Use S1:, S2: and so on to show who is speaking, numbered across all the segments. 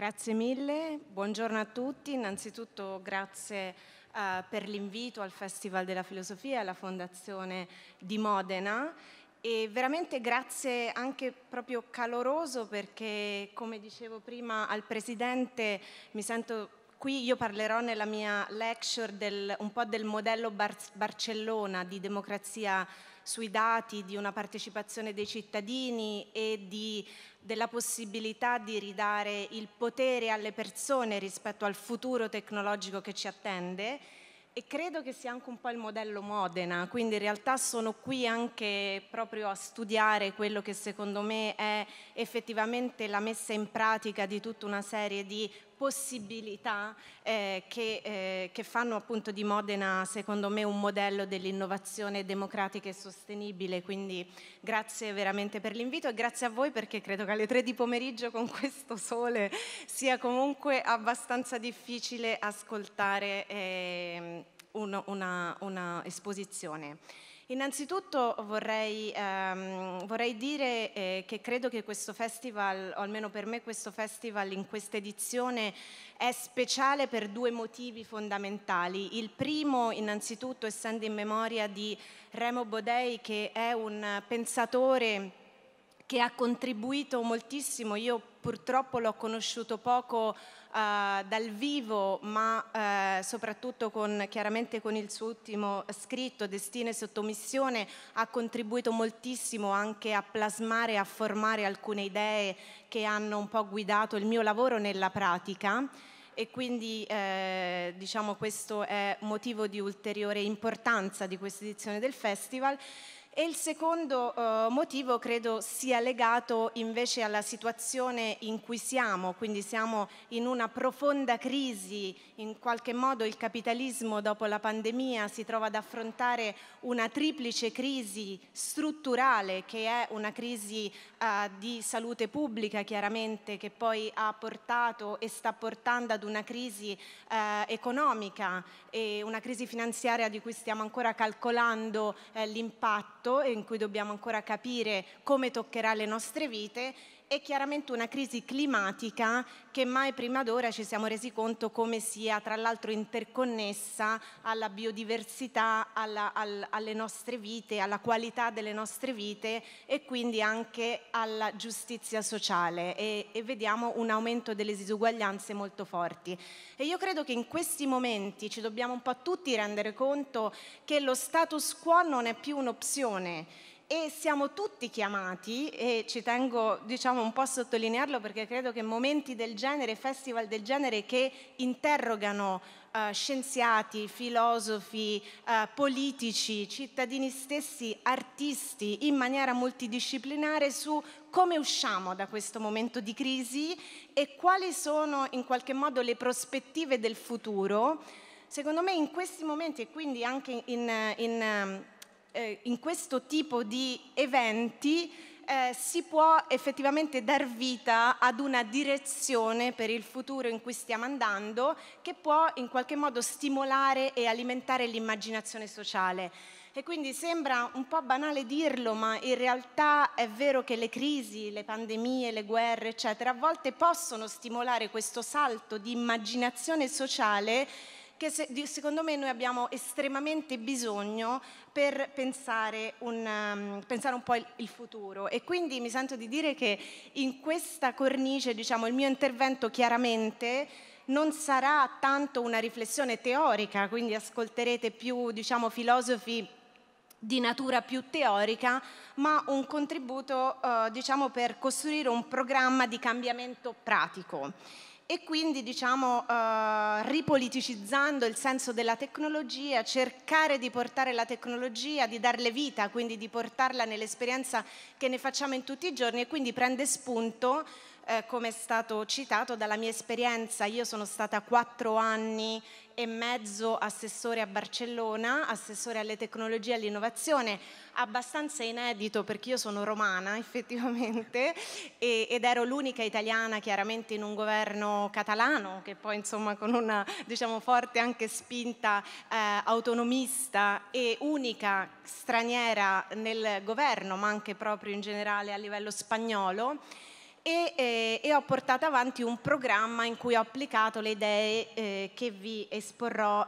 S1: Grazie mille, buongiorno a tutti. Innanzitutto grazie eh, per l'invito al Festival della Filosofia e alla Fondazione di Modena e veramente grazie anche proprio caloroso perché come dicevo prima al Presidente mi sento Qui io parlerò nella mia lecture del, un po' del modello Bar Barcellona di democrazia sui dati, di una partecipazione dei cittadini e di, della possibilità di ridare il potere alle persone rispetto al futuro tecnologico che ci attende e credo che sia anche un po' il modello Modena, quindi in realtà sono qui anche proprio a studiare quello che secondo me è effettivamente la messa in pratica di tutta una serie di possibilità eh, che, eh, che, fanno appunto di Modena secondo me un modello dell'innovazione democratica e sostenibile, quindi grazie veramente per l'invito e grazie a voi perché credo che alle tre di pomeriggio con questo sole sia comunque abbastanza difficile ascoltare eh, un, una, una esposizione. Innanzitutto vorrei, ehm, vorrei dire eh, che credo che questo festival, o almeno per me questo festival in questa edizione, è speciale per due motivi fondamentali. Il primo, innanzitutto, essendo in memoria di Remo Bodei, che è un pensatore che ha contribuito moltissimo, io purtroppo l'ho conosciuto poco eh, dal vivo, ma eh, soprattutto con, chiaramente con il suo ultimo scritto, Destino e Sottomissione, ha contribuito moltissimo anche a plasmare e a formare alcune idee che hanno un po' guidato il mio lavoro nella pratica e quindi eh, diciamo questo è motivo di ulteriore importanza di questa edizione del festival. E il secondo eh, motivo credo sia legato invece alla situazione in cui siamo, quindi siamo in una profonda crisi, in qualche modo il capitalismo dopo la pandemia si trova ad affrontare una triplice crisi strutturale che è una crisi eh, di salute pubblica chiaramente che poi ha portato e sta portando ad una crisi eh, economica e una crisi finanziaria di cui stiamo ancora calcolando eh, l'impatto fatto e in cui dobbiamo ancora capire come toccherà le nostre vite e chiaramente una crisi climatica che mai prima d'ora ci siamo resi conto come sia tra l'altro interconnessa alla biodiversità, alla, al, alle nostre vite, alla qualità delle nostre vite e quindi anche alla giustizia sociale e, e vediamo un aumento delle disuguaglianze molto forti. E io credo che in questi momenti ci dobbiamo un po' tutti rendere conto che lo status quo non è più un'opzione e siamo tutti chiamati, e ci tengo diciamo, un po' a sottolinearlo perché credo che momenti del genere, festival del genere che interrogano eh, scienziati, filosofi, eh, politici, cittadini stessi, artisti in maniera multidisciplinare su come usciamo da questo momento di crisi e quali sono in qualche modo le prospettive del futuro. Secondo me in questi momenti e quindi anche in, in eh, in questo tipo di eventi eh, si può effettivamente dar vita ad una direzione per il futuro in cui stiamo andando che può in qualche modo stimolare e alimentare l'immaginazione sociale. E quindi sembra un po' banale dirlo, ma in realtà è vero che le crisi, le pandemie, le guerre, eccetera, a volte possono stimolare questo salto di immaginazione sociale che se, secondo me noi abbiamo estremamente bisogno per pensare un, um, pensare un po' il, il, futuro e quindi mi sento di dire che in questa cornice diciamo, il mio intervento chiaramente non sarà tanto una riflessione teorica, quindi ascolterete più diciamo, filosofi di natura più teorica, ma un contributo eh, diciamo, per costruire un programma di cambiamento pratico e quindi diciamo eh, ripoliticizzando il senso della tecnologia, cercare di portare la tecnologia, di darle vita, quindi di portarla nell'esperienza che ne facciamo in tutti i giorni e quindi prende spunto eh, come è stato citato dalla mia esperienza, io sono stata quattro anni e mezzo assessore a Barcellona, assessore alle tecnologie e all'innovazione, abbastanza inedito perché io sono romana effettivamente e, ed ero l'unica italiana chiaramente in un governo catalano che poi insomma con una diciamo forte anche spinta eh, autonomista e unica straniera nel governo ma anche proprio in generale a livello spagnolo e, eh, e, ho portato avanti un programma in cui ho applicato le idee eh, che vi esporrò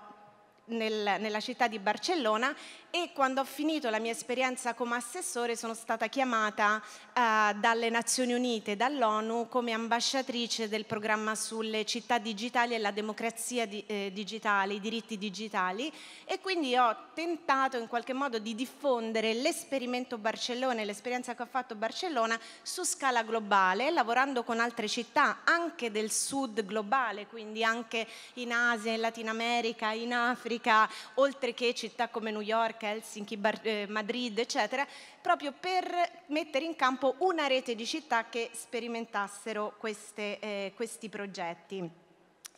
S1: nel, nella città di Barcellona e quando ho finito la mia esperienza come assessore sono stata chiamata eh, dalle Nazioni Unite, dall'ONU, come ambasciatrice del programma sulle città digitali e la democrazia di, eh, digitale, i diritti digitali e quindi ho tentato in qualche modo di diffondere l'esperimento Barcellona e l'esperienza che ho fatto Barcellona su scala globale, lavorando con altre città anche del sud globale, quindi anche in Asia, in Latin America, in Africa, oltre che città come New York, York, Helsinki, Bar eh, Madrid, eccetera, proprio per mettere in campo una rete di città che sperimentassero queste, eh, questi progetti.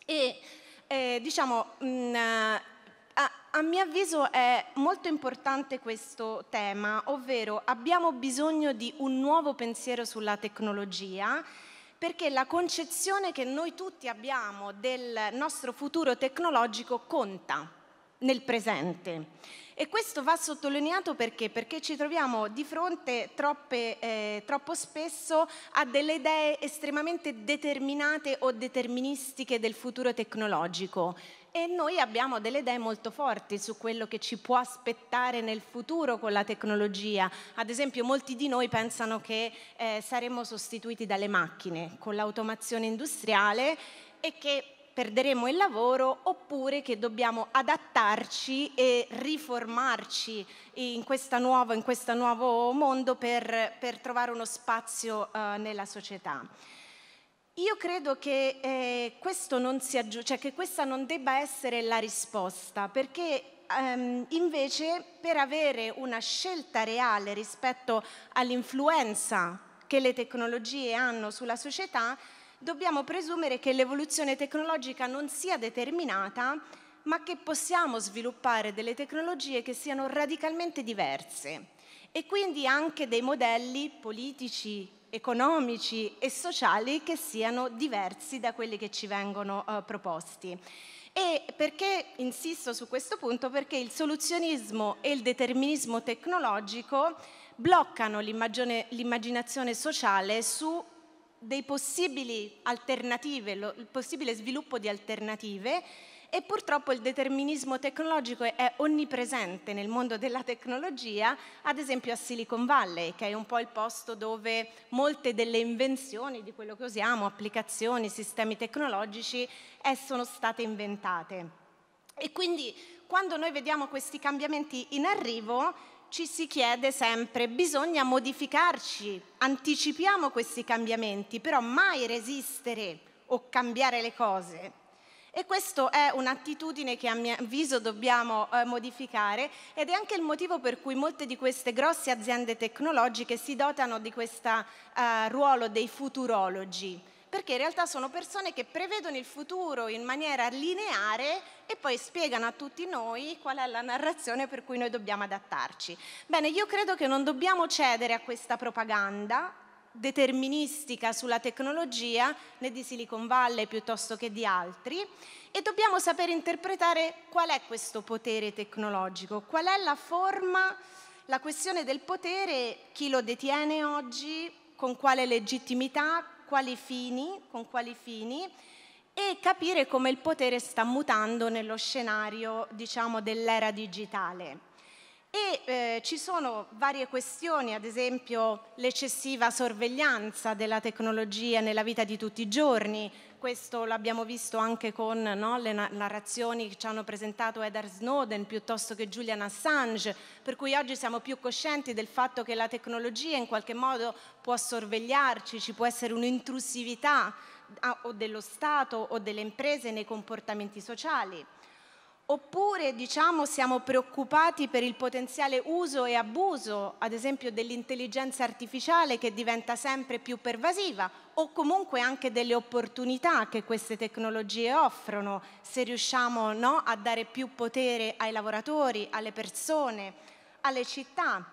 S1: E eh, diciamo, mh, mm, a, a, mio avviso è molto importante questo tema, ovvero abbiamo bisogno di un nuovo pensiero sulla tecnologia perché la concezione che noi tutti abbiamo del nostro futuro tecnologico conta nel presente. E questo va sottolineato perché? Perché ci troviamo di fronte troppe, eh, troppo spesso a delle idee estremamente determinate o deterministiche del futuro tecnologico e noi abbiamo delle idee molto forti su quello che ci può aspettare nel futuro con la tecnologia. Ad esempio molti di noi pensano che eh, saremo sostituiti dalle macchine con l'automazione industriale e che perderemo il lavoro oppure che dobbiamo adattarci e riformarci in, nuova, in questo nuovo mondo per, per trovare uno spazio uh, nella società. Io credo che, eh, aggi- cioè che, questa non debba essere la risposta, perché ehm, invece per avere una scelta reale rispetto all'influenza che le tecnologie hanno sulla società, dobbiamo presumere che l'evoluzione tecnologica non sia determinata, ma che possiamo sviluppare delle tecnologie che siano radicalmente diverse e quindi anche dei modelli politici, economici e sociali che siano diversi da quelli che ci vengono eh, proposti. E perché insisto su questo punto? Perché il soluzionismo e il determinismo tecnologico bloccano l'immaginazione sociale su dei possibili alternative, lo, il possibile sviluppo di alternative e purtroppo il determinismo tecnologico è onnipresente nel mondo della tecnologia, ad esempio a Silicon Valley, che è un po' il posto dove molte delle invenzioni di quello che usiamo, applicazioni, sistemi tecnologici, eh, sono state inventate. E quindi quando noi vediamo questi cambiamenti in arrivo, ci si chiede sempre bisogna modificarci, anticipiamo questi cambiamenti, però mai resistere o cambiare le cose. E questa è un'attitudine che a mio avviso dobbiamo eh, modificare ed è anche il motivo per cui molte di queste grosse aziende tecnologiche si dotano di questo eh, ruolo dei futurologi perché in realtà sono persone che prevedono il futuro in maniera lineare e poi spiegano a tutti noi qual è la narrazione per cui noi dobbiamo adattarci. Bene, io credo che non dobbiamo cedere a questa propaganda deterministica sulla tecnologia, né di Silicon Valley piuttosto che di altri, e dobbiamo sapere interpretare qual è questo potere tecnologico, qual è la forma, la questione del potere, chi lo detiene oggi, con quale legittimità, quali fini, con quali fini e capire come il potere sta mutando nello scenario diciamo, dell'era digitale. E eh, ci sono varie questioni, ad esempio l'eccessiva sorveglianza della tecnologia nella vita di tutti i giorni, questo l'abbiamo visto anche con no, le narrazioni che ci hanno presentato Edward Snowden piuttosto che Julian Assange, per cui oggi siamo più coscienti del fatto che la tecnologia in qualche modo può sorvegliarci, ci può essere un'intrusività o dello Stato o delle imprese nei comportamenti sociali. Oppure diciamo siamo preoccupati per il potenziale uso e abuso, ad esempio, dell'intelligenza artificiale che diventa sempre più pervasiva o comunque anche delle opportunità che queste tecnologie offrono, se riusciamo no, a dare più potere ai lavoratori, alle persone, alle città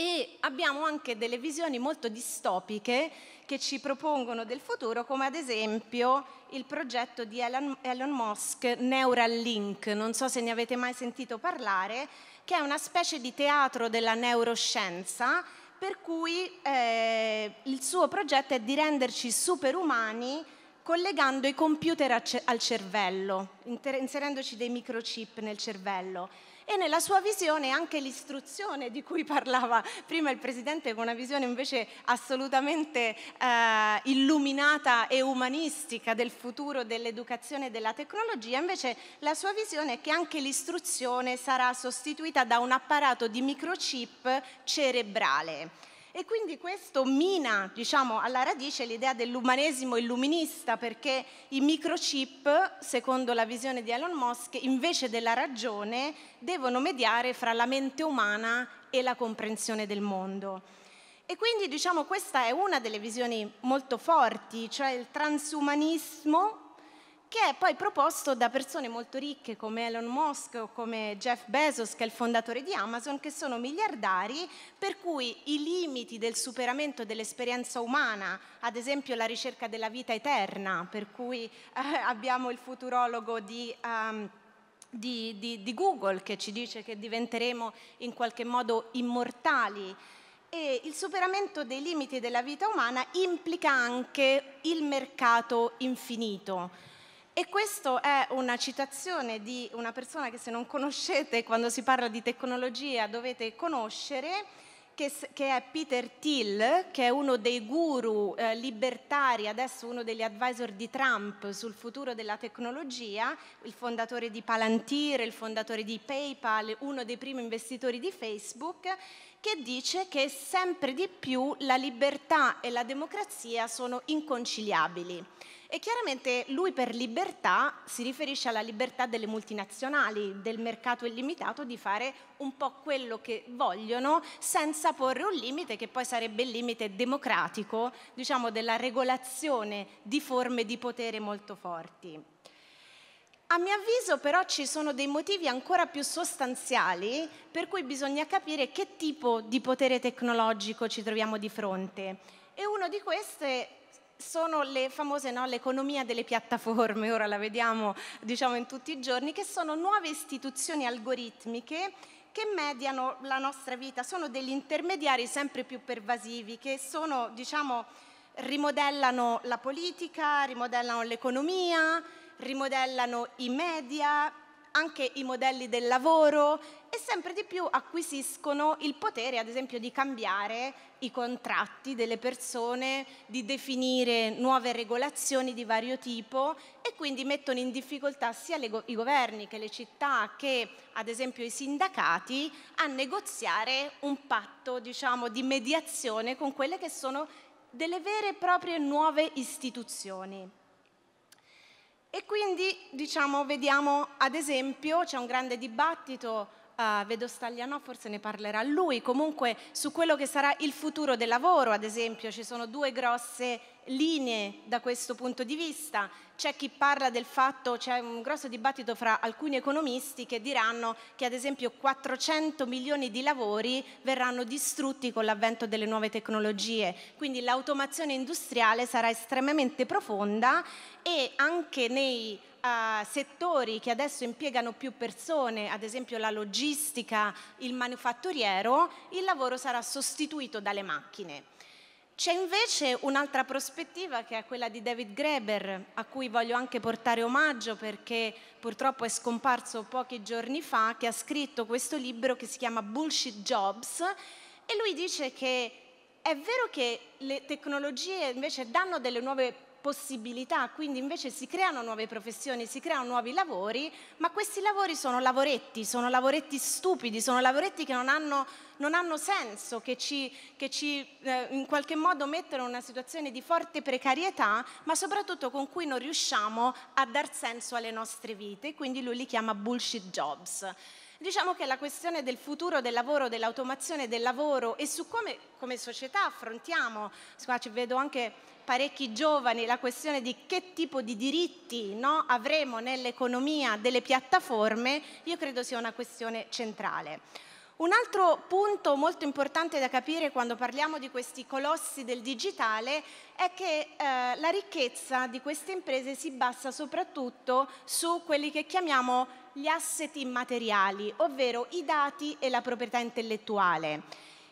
S1: e abbiamo anche delle visioni molto distopiche che ci propongono del futuro, come ad esempio il progetto di Elon, Elon, Musk Neuralink, non so se ne avete mai sentito parlare, che è una specie di teatro della neuroscienza per cui eh, il suo progetto è di renderci superumani collegando i computer al cervello, inserendoci dei microchip nel cervello e nella sua visione anche l'istruzione di cui parlava prima il Presidente con una visione invece assolutamente eh, illuminata e umanistica del futuro dell'educazione e della tecnologia, invece la sua visione è che anche l'istruzione sarà sostituita da un apparato di microchip cerebrale e quindi questo mina, diciamo, alla radice l'idea dell'umanesimo illuminista, perché i microchip, secondo la visione di Elon Musk, invece della ragione, devono mediare fra la mente umana e la comprensione del mondo. E quindi diciamo questa è una delle visioni molto forti, cioè il transumanismo che è poi proposto da persone molto ricche come Elon Musk o come Jeff Bezos, che è il fondatore di Amazon, che sono miliardari, per cui i limiti del superamento dell'esperienza umana, ad esempio la ricerca della vita eterna, per cui eh, abbiamo il futurologo di... Um, di, di, di, Google che ci dice che diventeremo in qualche modo immortali. E il superamento dei limiti della vita umana implica anche il mercato infinito. E questa è una citazione di una persona che se non conoscete quando si parla di tecnologia dovete conoscere, che, è Peter Thiel, che è uno dei guru eh, libertari, adesso uno degli advisor di Trump sul futuro della tecnologia, il fondatore di Palantir, il fondatore di PayPal, uno dei primi investitori di Facebook, che dice che sempre di più la libertà e la democrazia sono inconciliabili. E chiaramente lui per libertà si riferisce alla libertà delle multinazionali, del mercato illimitato di fare un po' quello che vogliono senza porre un limite che poi sarebbe il limite democratico, diciamo della regolazione di forme di potere molto forti. A mio avviso però ci sono dei motivi ancora più sostanziali per cui bisogna capire che tipo di potere tecnologico ci troviamo di fronte e uno di questi sono le famose, no, l'economia delle piattaforme, ora la vediamo diciamo, in tutti i giorni, che sono nuove istituzioni algoritmiche che mediano la nostra vita, sono degli intermediari sempre più pervasivi, che sono, diciamo, rimodellano la politica, rimodellano l'economia, rimodellano i media, anche i modelli del lavoro e sempre di più acquisiscono il potere, ad esempio, di cambiare i contratti delle persone, di definire nuove regolazioni di vario tipo e quindi mettono in difficoltà sia go i governi che le città che, ad esempio, i sindacati a negoziare un patto, diciamo, di mediazione con quelle che sono delle vere e proprie nuove istituzioni. E quindi, diciamo, vediamo ad esempio, c'è un grande dibattito, uh, vedo Stagliano, forse ne parlerà lui, comunque su quello che sarà il futuro del lavoro, ad esempio, ci sono due grosse linee da questo punto di vista. C'è chi parla del fatto, c'è un grosso dibattito fra alcuni economisti che diranno che ad esempio 400 milioni di lavori verranno distrutti con l'avvento delle nuove tecnologie, quindi l'automazione industriale sarà estremamente profonda e anche nei Uh, settori che adesso impiegano più persone, ad esempio la logistica, il manufatturiero, il lavoro sarà sostituito dalle macchine. C'è invece un'altra prospettiva che è quella di David Graeber, a cui voglio anche portare omaggio perché purtroppo è scomparso pochi giorni fa, che ha scritto questo libro che si chiama Bullshit Jobs e lui dice che è vero che le tecnologie invece danno delle nuove possibilità, quindi invece si creano nuove professioni, si creano nuovi lavori, ma questi lavori sono lavoretti, sono lavoretti stupidi, sono lavoretti che non hanno, non hanno senso, che ci, che ci eh, in qualche modo mettono in una situazione di forte precarietà, ma soprattutto con cui non riusciamo a dar senso alle nostre vite, quindi lui li chiama bullshit jobs. Diciamo che la questione del futuro del lavoro, dell'automazione del lavoro e su come come società affrontiamo, qua ci vedo anche parecchi giovani, la questione di che tipo di diritti no, avremo nell'economia delle piattaforme, io credo sia una questione centrale. Un altro punto molto importante da capire quando parliamo di questi colossi del digitale è che eh, la ricchezza di queste imprese si basa soprattutto su quelli che chiamiamo gli asset immateriali, ovvero i dati e la proprietà intellettuale.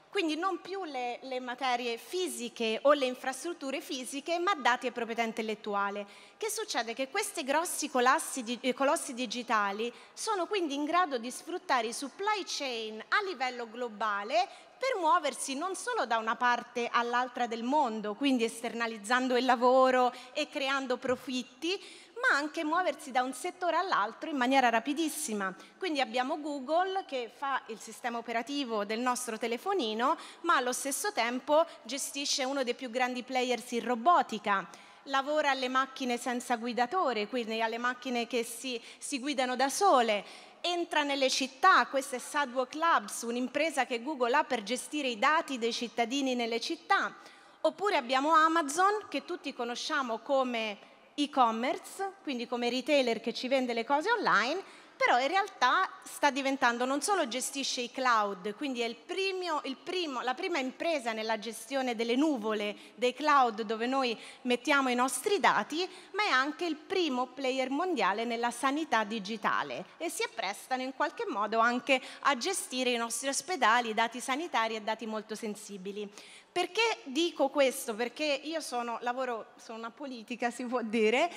S1: Quindi non più le, le materie fisiche o le infrastrutture fisiche, ma dati e proprietà intellettuale. Che succede? Che questi grossi colossi, eh, colossi digitali sono quindi in grado di sfruttare i supply chain a livello globale per muoversi non solo da una parte all'altra del mondo, quindi esternalizzando il lavoro e creando profitti, ma anche muoversi da un settore all'altro in maniera rapidissima. Quindi abbiamo Google che fa il sistema operativo del nostro telefonino, ma allo stesso tempo gestisce uno dei più grandi players in robotica lavora alle macchine senza guidatore, quindi alle macchine che si, si guidano da sole, entra nelle città, questa è Sidewalk Labs, un'impresa che Google ha per gestire i dati dei cittadini nelle città, oppure abbiamo Amazon che tutti conosciamo come e-commerce, quindi come retailer che ci vende le cose online, però in realtà sta diventando, non solo gestisce i cloud, quindi è il primio, il primo, la prima impresa nella gestione delle nuvole, dei cloud dove noi mettiamo i nostri dati, ma è anche il primo player mondiale nella sanità digitale e si apprestano in qualche modo anche a gestire i nostri ospedali, dati sanitari e dati molto sensibili. Perché dico questo? Perché io sono, lavoro, sono una politica, si può dire,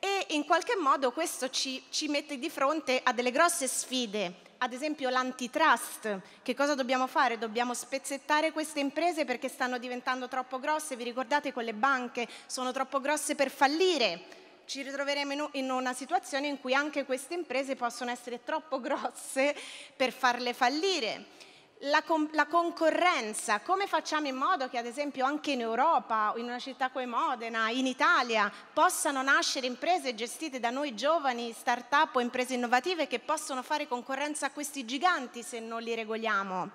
S1: e in qualche modo questo ci, ci mette di fronte a delle grosse sfide, ad esempio l'antitrust. Che cosa dobbiamo fare? Dobbiamo spezzettare queste imprese perché stanno diventando troppo grosse, vi ricordate con le banche, sono troppo grosse per fallire. Ci ritroveremo in una situazione in cui anche queste imprese possono essere troppo grosse per farle fallire la, con- la, concorrenza, come facciamo in modo che ad esempio anche in Europa, in una città come Modena, in Italia, possano nascere imprese gestite da noi giovani, start-up o imprese innovative che possono fare concorrenza a questi giganti se non li regoliamo.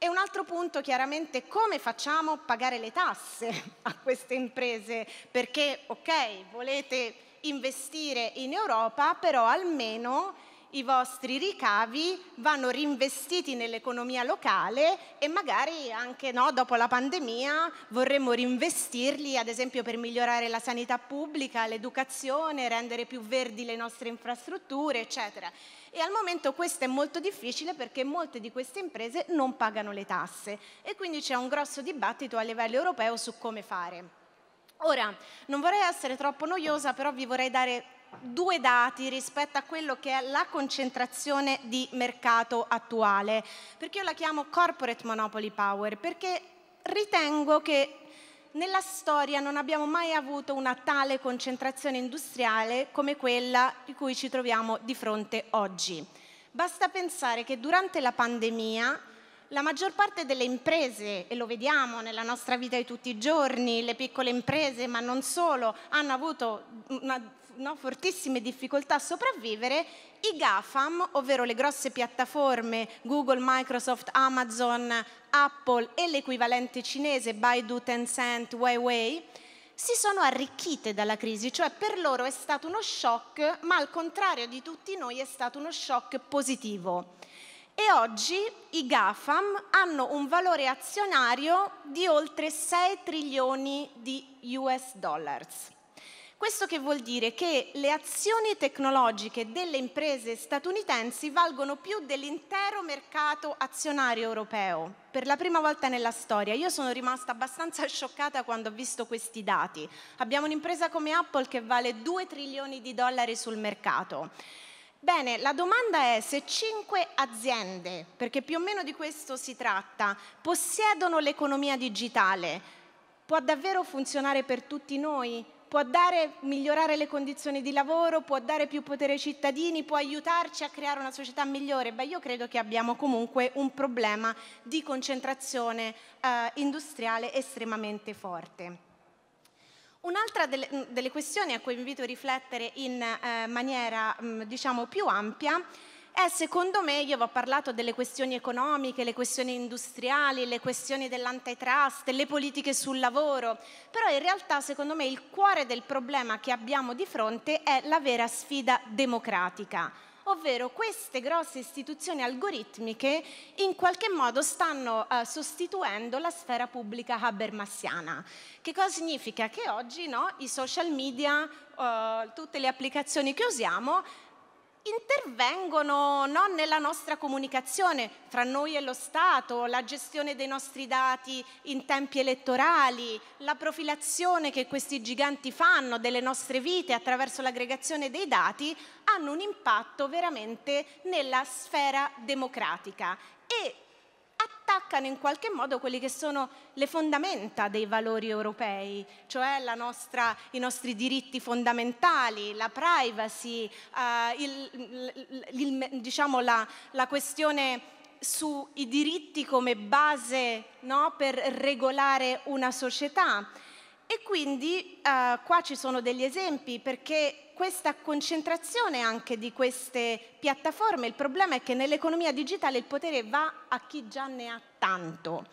S1: E un altro punto chiaramente come facciamo a pagare le tasse a queste imprese, perché ok, volete investire in Europa, però almeno i vostri ricavi vanno reinvestiti nell'economia locale e magari anche no, dopo la pandemia vorremmo reinvestirli ad esempio per migliorare la sanità pubblica, l'educazione, rendere più verdi le nostre infrastrutture eccetera. E al momento questo è molto difficile perché molte di queste imprese non pagano le tasse e quindi c'è un grosso dibattito a livello europeo su come fare. Ora, non vorrei essere troppo noiosa, però vi vorrei dare due dati rispetto a quello che è la concentrazione di mercato attuale, perché io la chiamo corporate monopoly power, perché ritengo che nella storia non abbiamo mai avuto una tale concentrazione industriale come quella di cui ci troviamo di fronte oggi. Basta pensare che durante la pandemia la maggior parte delle imprese, e lo vediamo nella nostra vita di tutti i giorni, le piccole imprese, ma non solo, hanno avuto una no, fortissime difficoltà a sopravvivere, i GAFAM, ovvero le grosse piattaforme Google, Microsoft, Amazon, Apple e l'equivalente cinese Baidu, Tencent, Huawei, si sono arricchite dalla crisi, cioè per loro è stato uno shock, ma al contrario di tutti noi è stato uno shock positivo. E oggi i GAFAM hanno un valore azionario di oltre 6 trilioni di US dollars. Questo che vuol dire che le azioni tecnologiche delle imprese statunitensi valgono più dell'intero mercato azionario europeo, per la prima volta nella storia. Io sono rimasta abbastanza scioccata quando ho visto questi dati. Abbiamo un'impresa come Apple che vale 2 trilioni di dollari sul mercato. Bene, la domanda è se 5 aziende, perché più o meno di questo si tratta, possiedono l'economia digitale, può davvero funzionare per tutti noi? può dare, migliorare le condizioni di lavoro, può dare più potere ai cittadini, può aiutarci a creare una società migliore? Beh, io credo che abbiamo comunque un problema di concentrazione eh, industriale estremamente forte. Un'altra delle, delle, questioni a cui invito a riflettere in eh, maniera mh, diciamo più ampia è eh, secondo me, io vi ho parlato delle questioni economiche, le questioni industriali, le questioni dell'antitrust, le politiche sul lavoro, però in realtà secondo me il cuore del problema che abbiamo di fronte è la vera sfida democratica, ovvero queste grosse istituzioni algoritmiche in qualche modo stanno uh, sostituendo la sfera pubblica habermassiana. Che cosa significa? Che oggi no, i social media, uh, tutte le applicazioni che usiamo intervengono no, nella nostra comunicazione fra noi e lo Stato, la gestione dei nostri dati in tempi elettorali, la profilazione che questi giganti fanno delle nostre vite attraverso l'aggregazione dei dati, hanno un impatto veramente nella sfera democratica e attaccano in qualche modo quelli che sono le fondamenta dei valori europei, cioè nostra, i nostri diritti fondamentali, la privacy, eh, il, il, diciamo la, la questione sui diritti come base no, per regolare una società. E quindi eh, qua ci sono degli esempi perché questa concentrazione anche di queste piattaforme, il problema è che nell'economia digitale il potere va a chi già ne ha tanto.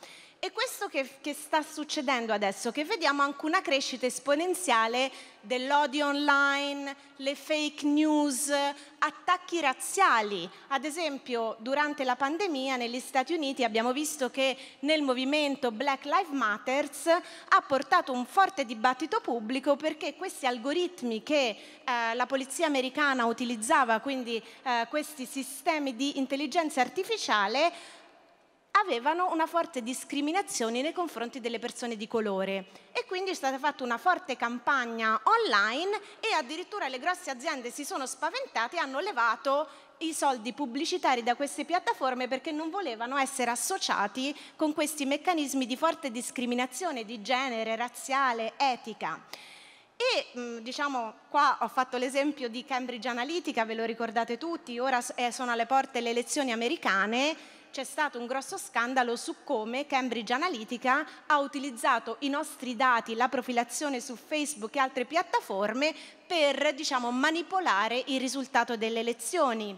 S1: E questo che, che, sta succedendo adesso, che vediamo anche una crescita esponenziale dell'odio online, le fake news, attacchi razziali. Ad esempio, durante la pandemia negli Stati Uniti abbiamo visto che nel movimento Black Lives Matter ha portato un forte dibattito pubblico perché questi algoritmi che eh, la polizia americana utilizzava, quindi eh, questi sistemi di intelligenza artificiale, avevano una forte discriminazione nei confronti delle persone di colore e quindi è stata fatta una forte campagna online e addirittura le grosse aziende si sono spaventate e hanno levato i soldi pubblicitari da queste piattaforme perché non volevano essere associati con questi meccanismi di forte discriminazione di genere, razziale, etica. E mm, diciamo, qua ho fatto l'esempio di Cambridge Analytica, ve lo ricordate tutti, ora eh, sono alle porte le elezioni americane, c'è stato un grosso scandalo su come Cambridge Analytica ha utilizzato i nostri dati, la profilazione su Facebook e altre piattaforme per diciamo, manipolare il risultato delle elezioni.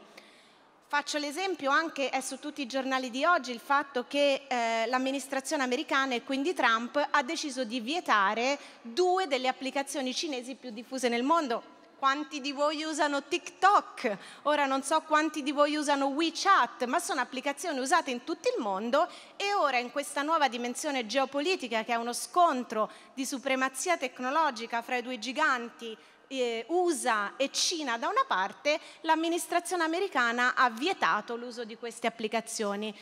S1: Faccio l'esempio anche, è su tutti i giornali di oggi, il fatto che eh, l'amministrazione americana e quindi Trump ha deciso di vietare due delle applicazioni cinesi più diffuse nel mondo, quanti di voi usano TikTok, ora non so quanti di voi usano WeChat, ma sono applicazioni usate in tutto il mondo e ora in questa nuova dimensione geopolitica che è uno scontro di supremazia tecnologica fra i due giganti eh, USA e Cina da una parte, l'amministrazione americana ha vietato l'uso di queste applicazioni.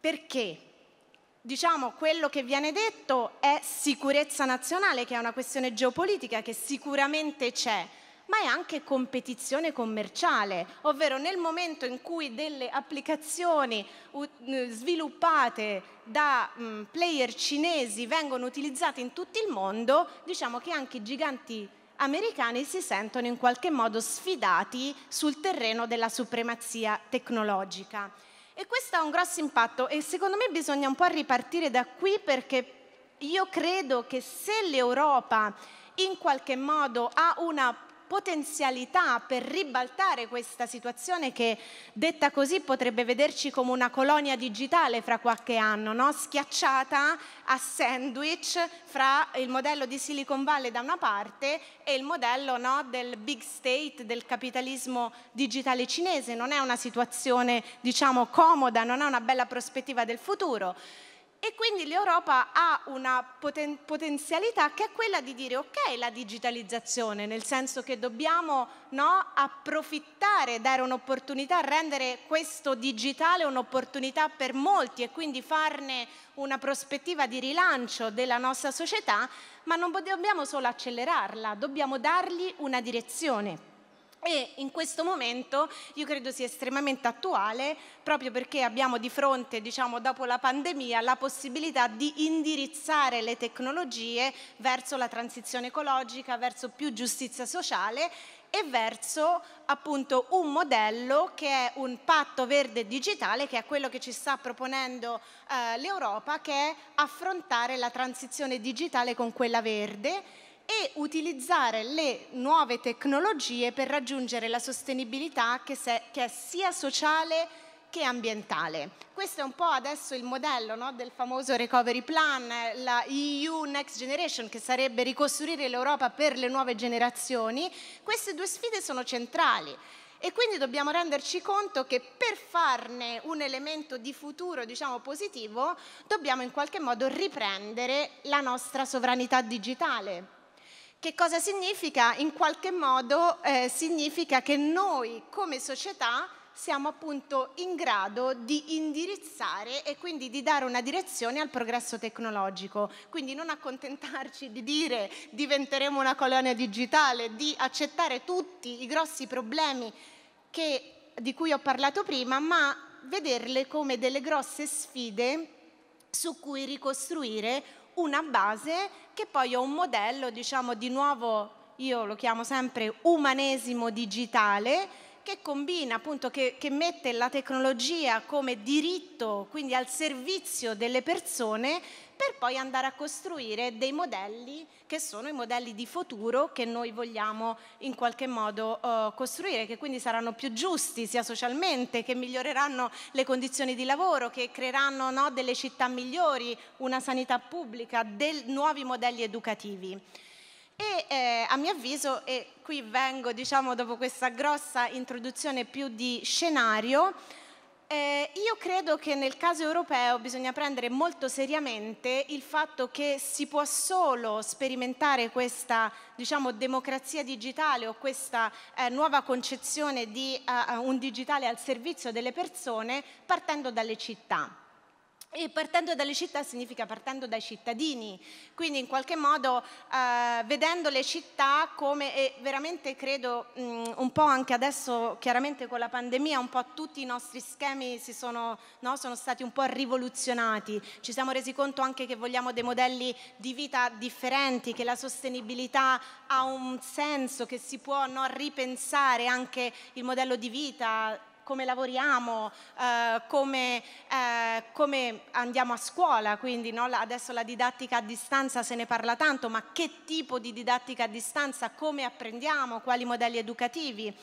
S1: Perché? diciamo, quello che viene detto è sicurezza nazionale, che è una questione geopolitica che sicuramente c'è, ma è anche competizione commerciale, ovvero nel momento in cui delle applicazioni sviluppate da mm, player cinesi vengono utilizzate in tutto il mondo, diciamo che anche i giganti americani si sentono in qualche modo sfidati sul terreno della supremazia tecnologica. E questo ha un grosso impatto e secondo me bisogna un po' ripartire da qui perché io credo che se l'Europa in qualche modo ha una potenzialità per ribaltare questa situazione che detta così potrebbe vederci come una colonia digitale fra qualche anno, no? schiacciata a sandwich fra il modello di Silicon Valley da una parte e il modello no, del big state, del capitalismo digitale cinese. Non è una situazione diciamo, comoda, non è una bella prospettiva del futuro e quindi l'Europa ha una poten potenzialità che è quella di dire ok la digitalizzazione, nel senso che dobbiamo no, approfittare, dare un'opportunità, rendere questo digitale un'opportunità per molti e quindi farne una prospettiva di rilancio della nostra società, ma non dobbiamo solo accelerarla, dobbiamo dargli una direzione. E in questo momento io credo sia estremamente attuale proprio perché abbiamo di fronte, diciamo, dopo la pandemia, la possibilità di indirizzare le tecnologie verso la transizione ecologica, verso più giustizia sociale e verso appunto un modello che è un patto verde digitale che è quello che ci sta proponendo eh, l'Europa che è affrontare la transizione digitale con quella verde e utilizzare le nuove tecnologie per raggiungere la sostenibilità che, se, che è sia sociale che ambientale. Questo è un po' adesso il modello no, del famoso recovery plan, la EU Next Generation, che sarebbe ricostruire l'Europa per le nuove generazioni. Queste due sfide sono centrali. E quindi dobbiamo renderci conto che per farne un elemento di futuro, diciamo positivo, dobbiamo in qualche modo riprendere la nostra sovranità digitale, che cosa significa? In qualche modo eh, significa che noi come società siamo appunto in grado di indirizzare e quindi di dare una direzione al progresso tecnologico. Quindi non accontentarci di dire diventeremo una colonia digitale, di accettare tutti i grossi problemi che, di cui ho parlato prima, ma vederle come delle grosse sfide su cui ricostruire una base che poi è un modello, diciamo, di nuovo, io lo chiamo sempre umanesimo digitale, che combina appunto, che, che mette la tecnologia come diritto, quindi al servizio delle persone, per poi andare a costruire dei modelli che sono i modelli di futuro che noi vogliamo in qualche modo uh, costruire, che quindi saranno più giusti sia socialmente, che miglioreranno le condizioni di lavoro, che creeranno no, delle città migliori, una sanità pubblica, nuovi modelli educativi. E eh, a mio avviso, e qui vengo diciamo, dopo questa grossa introduzione più di scenario, eh, io credo che nel caso europeo bisogna prendere molto seriamente il fatto che si può solo sperimentare questa diciamo, democrazia digitale o questa eh, nuova concezione di eh, eh un digitale al servizio delle persone partendo dalle città. E partendo dalle città significa partendo dai cittadini, quindi in qualche modo eh, vedendo le città come, e veramente credo mh, mm, un po' anche adesso chiaramente con la pandemia, un po' tutti i nostri schemi sono, no, sono, stati un po' rivoluzionati, ci siamo resi conto anche che vogliamo dei modelli di vita differenti, che la sostenibilità ha un senso, che si può no, ripensare anche il modello di vita come lavoriamo, eh, come, eh, come, andiamo a scuola, quindi no? adesso la didattica a distanza se ne parla tanto, ma che tipo di didattica a distanza, come apprendiamo, quali modelli educativi.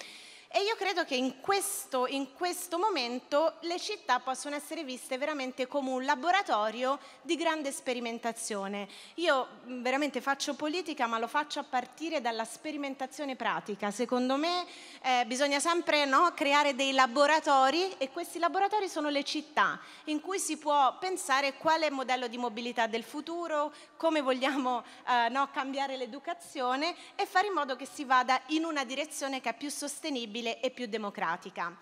S1: E io credo che in questo, in questo, momento le città possono essere viste veramente come un laboratorio di grande sperimentazione. Io mm, veramente faccio politica, ma lo faccio a partire dalla sperimentazione pratica. Secondo me eh, bisogna sempre no, creare dei laboratori e questi laboratori sono le città in cui si può pensare quale modello di mobilità del futuro, come vogliamo eh, no, cambiare l'educazione e fare in modo che si vada in una direzione che è più sostenibile sostenibile e più democratica.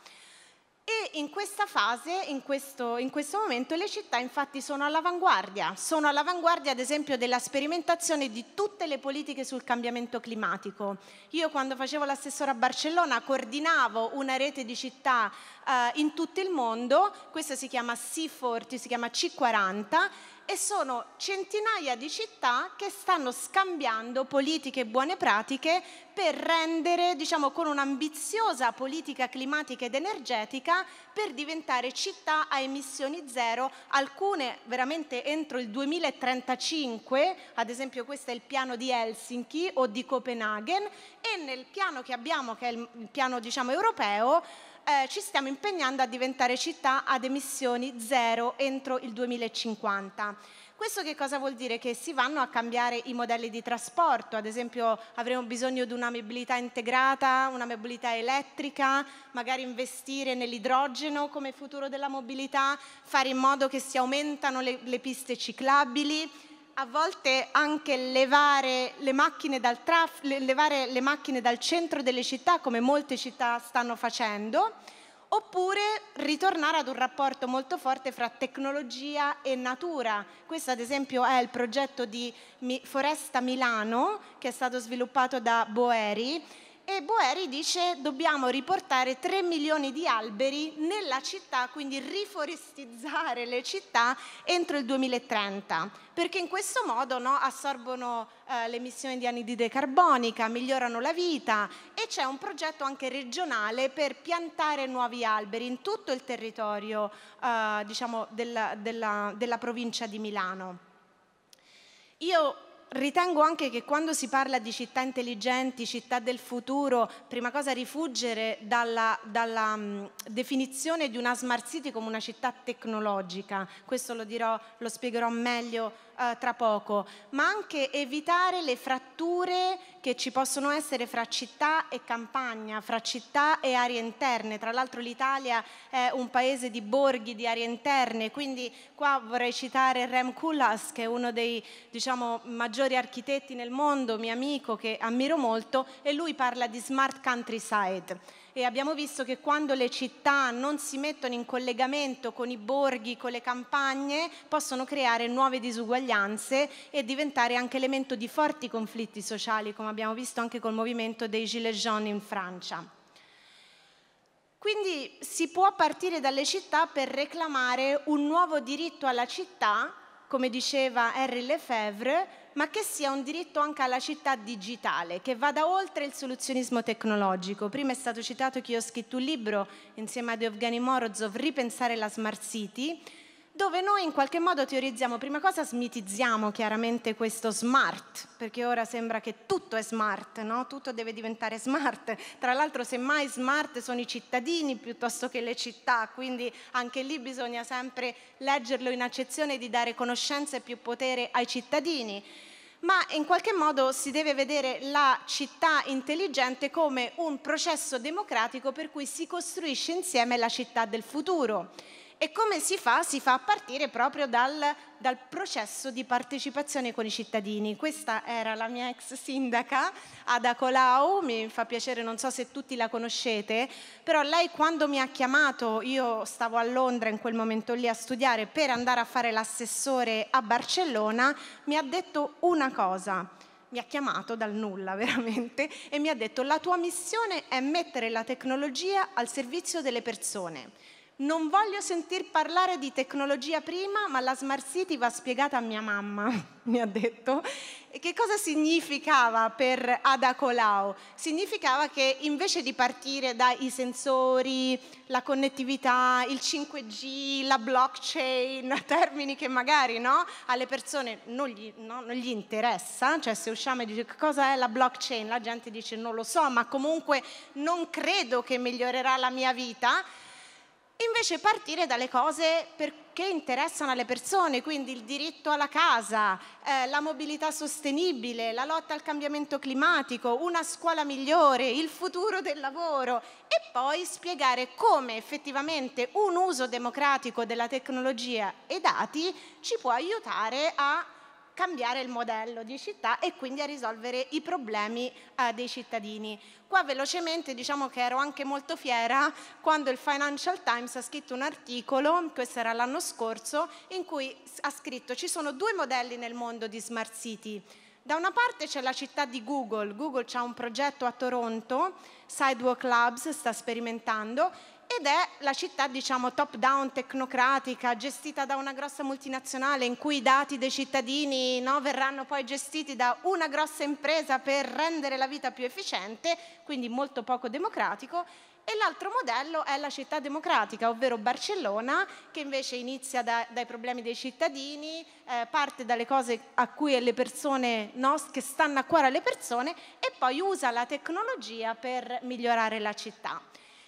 S1: E in questa fase, in questo, in questo, momento, le città infatti sono all'avanguardia. Sono all'avanguardia, ad esempio, della sperimentazione di tutte le politiche sul cambiamento climatico. Io quando facevo l'assessore a Barcellona coordinavo una rete di città eh, in tutto il mondo, questa si chiama C40, si chiama C40, e sono centinaia di città che stanno scambiando politiche e buone pratiche per rendere, diciamo, con un'ambiziosa politica climatica ed energetica per diventare città a emissioni zero, alcune veramente entro il 2035, ad esempio questo è il piano di Helsinki o di Copenaghen e nel piano che abbiamo che è il piano diciamo europeo eh, ci stiamo impegnando a diventare città ad emissioni zero entro il 2050. Questo che cosa vuol dire? Che si vanno a cambiare i modelli di trasporto, ad esempio avremo bisogno di una mobilità integrata, una mobilità elettrica, magari investire nell'idrogeno come futuro della mobilità, fare in modo che si aumentano le, le piste ciclabili, a volte anche levare le, traf- levare le macchine dal centro delle città, come molte città stanno facendo, oppure ritornare ad un rapporto molto forte fra tecnologia e natura. Questo ad esempio è il progetto di Foresta Milano che è stato sviluppato da Boeri e Boeri dice dobbiamo riportare 3 milioni di alberi nella città, quindi riforestizzare le città entro il 2030, perché in questo modo no, assorbono eh, le emissioni di anidride carbonica, migliorano la vita e c'è un progetto anche regionale per piantare nuovi alberi in tutto il territorio eh, diciamo, della, della, della provincia di Milano. Io Ritengo anche che quando si parla di città intelligenti, città del futuro, prima cosa rifuggere dalla, dalla mh, mm, definizione di una Smart City come una città tecnologica. Questo lo dirò, lo spiegherò meglio eh, tra poco, ma anche evitare le fratture che ci possono essere fra città e campagna, fra città e aree interne. Tra l'altro l'Italia è un paese di borghi, di aree interne, quindi qua vorrei citare Rem Koolhaas, che è uno dei diciamo, maggiori architetti nel mondo, mio amico che ammiro molto, e lui parla di smart countryside e abbiamo visto che quando le città non si mettono in collegamento con i borghi, con le campagne, possono creare nuove disuguaglianze e diventare anche elemento di forti conflitti sociali, come abbiamo visto anche col movimento dei Gilets jaunes in Francia. Quindi si può partire dalle città per reclamare un nuovo diritto alla città come diceva Henry Lefebvre, ma che sia un diritto anche alla città digitale, che vada oltre il soluzionismo tecnologico. Prima è stato citato che io ho scritto un libro insieme ad Evgeny Morozov, Ripensare la Smart City, dove noi in qualche modo teorizziamo, prima cosa smitizziamo chiaramente questo smart, perché ora sembra che tutto è smart, no? tutto deve diventare smart, tra l'altro semmai smart sono i cittadini piuttosto che le città, quindi anche lì bisogna sempre leggerlo in accezione di dare conoscenza e più potere ai cittadini ma in qualche modo si deve vedere la città intelligente come un processo democratico per cui si costruisce insieme la città del futuro. E come si fa? Si fa a partire proprio dal, dal, processo di partecipazione con i cittadini. Questa era la mia ex sindaca, Ada Colau, mi fa piacere, non so se tutti la conoscete, però lei quando mi ha chiamato, io stavo a Londra in quel momento lì a studiare per andare a fare l'assessore a Barcellona, mi ha detto una cosa. Mi ha chiamato dal nulla veramente e mi ha detto la tua missione è mettere la tecnologia al servizio delle persone non voglio sentir parlare di tecnologia prima, ma la Smart City va spiegata a mia mamma, mi ha detto. E che cosa significava per Ada Colau? Significava che invece di partire dai sensori, la connettività, il 5G, la blockchain, termini che magari no, alle persone non gli, no, non gli, interessa, cioè se usciamo e dice cosa è la blockchain, la gente dice non lo so, ma comunque non credo che migliorerà la mia vita invece partire dalle cose che interessano alle persone, quindi il diritto alla casa, eh, la mobilità sostenibile, la lotta al cambiamento climatico, una scuola migliore, il futuro del lavoro e poi spiegare come effettivamente un uso democratico della tecnologia e dati ci può aiutare a cambiare il modello di città e quindi a risolvere i problemi eh, dei cittadini. Qua velocemente diciamo che ero anche molto fiera quando il Financial Times ha scritto un articolo, questo era l'anno scorso, in cui ha scritto ci sono due modelli nel mondo di smart city. Da una parte c'è la città di Google, Google ha un progetto a Toronto, Sidewalk Labs sta sperimentando ed è la città diciamo top down tecnocratica gestita da una grossa multinazionale in cui i dati dei cittadini no, verranno poi gestiti da una grossa impresa per rendere la vita più efficiente, quindi molto poco democratico e l'altro modello è la città democratica, ovvero Barcellona, che invece inizia da, dai problemi dei cittadini, eh, parte dalle cose a cui le persone, no, che stanno a cuore alle persone e poi usa la tecnologia per migliorare la città.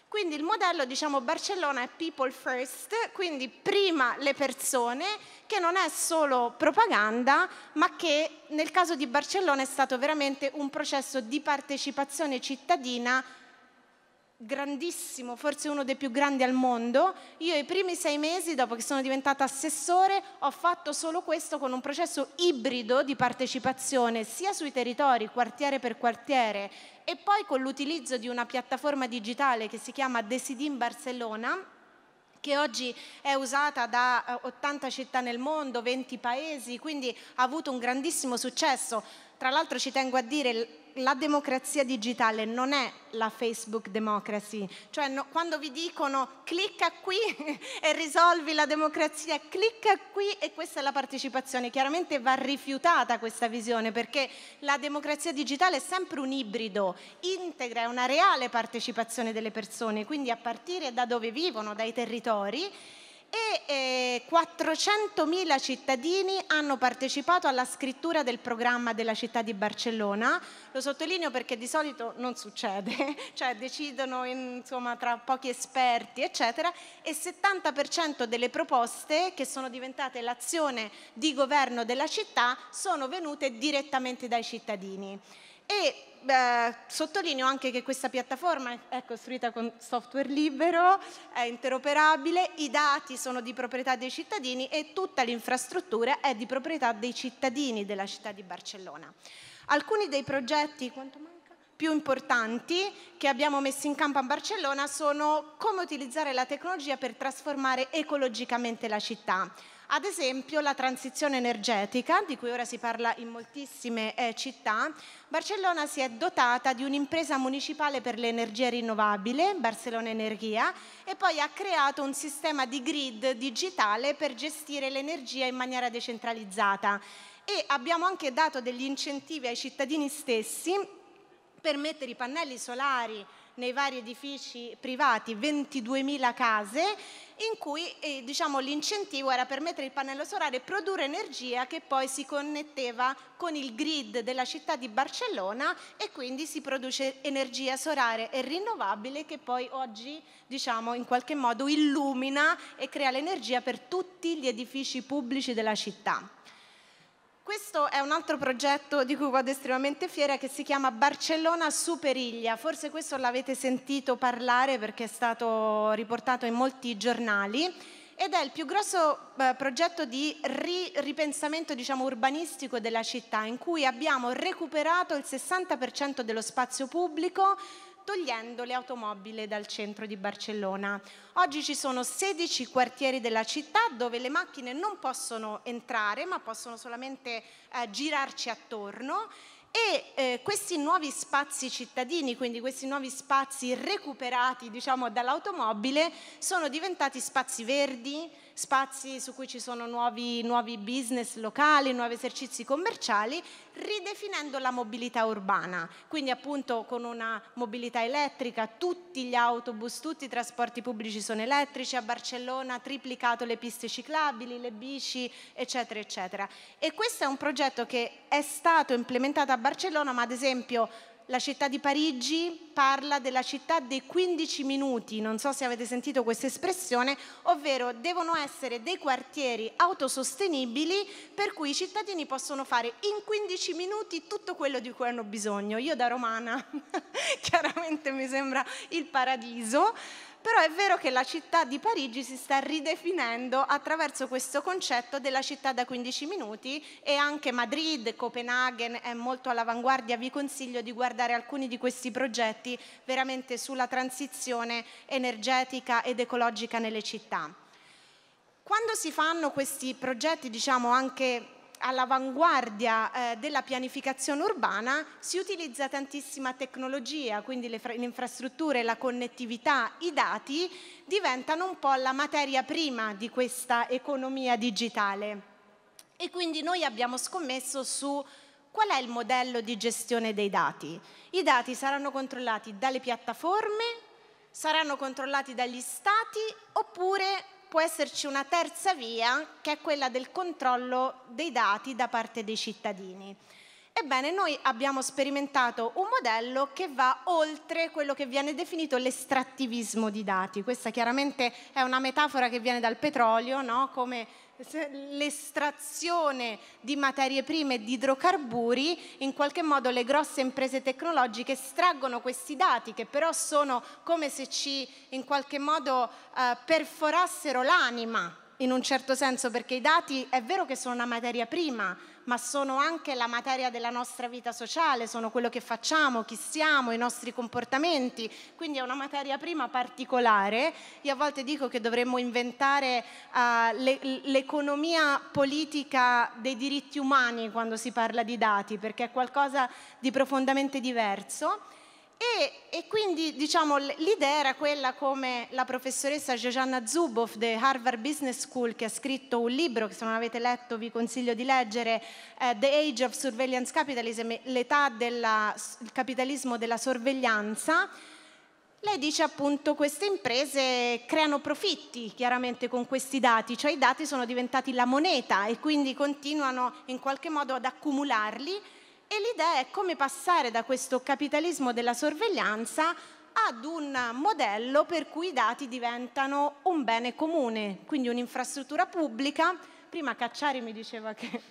S1: Quindi il modello, diciamo, Barcellona è people first, quindi prima le persone, che non è solo propaganda, ma che nel caso di Barcellona è stato veramente un processo di partecipazione cittadina grandissimo, forse uno dei più grandi al mondo, io i primi sei mesi dopo che sono diventata assessore ho fatto solo questo con un processo ibrido di partecipazione sia sui territori, quartiere per quartiere, e poi con l'utilizzo di una piattaforma digitale che si chiama Decidim Barcellona, che oggi è usata da 80 eh, città nel mondo, 20 paesi, quindi ha avuto un grandissimo successo tra l'altro ci tengo a dire, la democrazia digitale non è la Facebook democracy, cioè no, quando vi dicono clicca qui e risolvi la democrazia, clicca qui e questa è la partecipazione, chiaramente va rifiutata questa visione perché la democrazia digitale è sempre un ibrido, integra una reale partecipazione delle persone, quindi a partire da dove vivono, dai territori e eh, 400.000 cittadini hanno partecipato alla scrittura del programma della città di Barcellona. Lo sottolineo perché di solito non succede, cioè decidono insomma, tra pochi esperti, eccetera, e 70% delle proposte che sono diventate l'azione di governo della città sono venute direttamente dai cittadini. E beh, sottolineo anche che questa piattaforma è costruita ecco, con software libero, è interoperabile, i dati sono di proprietà dei cittadini e tutta l'infrastruttura è di proprietà dei cittadini della città di Barcellona. Alcuni dei progetti più importanti che abbiamo messo in campo a Barcellona sono come utilizzare la tecnologia per trasformare ecologicamente la città ad esempio la transizione energetica, di cui ora si parla in moltissime eh, città, Barcellona si è dotata di un'impresa municipale per l'energia rinnovabile, Barcellona Energia, e poi ha creato un sistema di grid digitale per gestire l'energia in maniera decentralizzata. E abbiamo anche dato degli incentivi ai cittadini stessi per mettere i pannelli solari nei vari edifici privati 22.000 case in cui eh, diciamo, l'incentivo era per mettere il pannello solare e produrre energia che poi si connetteva con il grid della città di Barcellona e quindi si produce energia solare e rinnovabile che poi oggi diciamo, in qualche modo illumina e crea l'energia per tutti gli edifici pubblici della città. Questo è un altro progetto di cui vado estremamente fiera che si chiama Barcellona Superiglia. Forse questo l'avete sentito parlare perché è stato riportato in molti giornali ed è il più grosso eh, progetto di ri ripensamento diciamo, urbanistico della città in cui abbiamo recuperato il 60% dello spazio pubblico togliendo le automobili dal centro di Barcellona. Oggi ci sono 16 quartieri della città dove le macchine non possono entrare ma possono solamente eh, girarci attorno e eh, questi nuovi spazi cittadini, quindi questi nuovi spazi recuperati diciamo, dall'automobile, sono diventati spazi verdi, spazi su cui ci sono nuovi, nuovi business locali, nuovi esercizi commerciali, ridefinendo la mobilità urbana, quindi appunto con una mobilità elettrica, tutti gli autobus, tutti i trasporti pubblici sono elettrici, a Barcellona triplicato le piste ciclabili, le bici, eccetera, eccetera. E questo è un progetto che è stato implementato a Barcellona, ma ad esempio la città di Parigi parla della città dei 15 minuti, non so se avete sentito questa espressione, ovvero devono essere dei quartieri autosostenibili per cui i cittadini possono fare in 15 minuti tutto quello di cui hanno bisogno. Io da romana chiaramente mi sembra il paradiso però è vero che la città di Parigi si sta ridefinendo attraverso questo concetto della città da 15 minuti e anche Madrid, Copenaghen è molto all'avanguardia, vi consiglio di guardare alcuni di questi progetti veramente sulla transizione energetica ed ecologica nelle città. Quando si fanno questi progetti, diciamo anche all'avanguardia eh, della pianificazione urbana si utilizza tantissima tecnologia, quindi le, le, infrastrutture, la connettività, i dati diventano un po' la materia prima di questa economia digitale. E quindi noi abbiamo scommesso su qual è il modello di gestione dei dati. I dati saranno controllati dalle piattaforme, saranno controllati dagli stati oppure può esserci una terza via che è quella del controllo dei dati da parte dei cittadini. Ebbene, noi abbiamo sperimentato un modello che va oltre quello che viene definito l'estrattivismo di dati. Questa chiaramente è una metafora che viene dal petrolio, no? come l'estrazione di materie prime e di idrocarburi, in qualche modo le grosse imprese tecnologiche estraggono questi dati che però sono come se ci in qualche modo eh, perforassero l'anima in un certo senso perché i dati è vero che sono una materia prima, ma sono anche la materia della nostra vita sociale, sono quello che facciamo, chi siamo, i nostri comportamenti, quindi è una materia prima particolare. Io a volte dico che dovremmo inventare uh, le, l'economia politica dei diritti umani quando si parla di dati, perché è qualcosa di profondamente diverso. E, e quindi diciamo, l'idea era quella come la professoressa Gejanna Zuboff di Harvard Business School che ha scritto un libro che se non avete letto vi consiglio di leggere, eh, The Age of Surveillance Capitalism, l'età del capitalismo della sorveglianza, lei dice appunto che queste imprese creano profitti chiaramente con questi dati, cioè i dati sono diventati la moneta e quindi continuano in qualche modo ad accumularli e l'idea è come passare da questo capitalismo della sorveglianza ad un modello per cui i dati diventano un bene comune, quindi un'infrastruttura pubblica. Prima Cacciari mi diceva che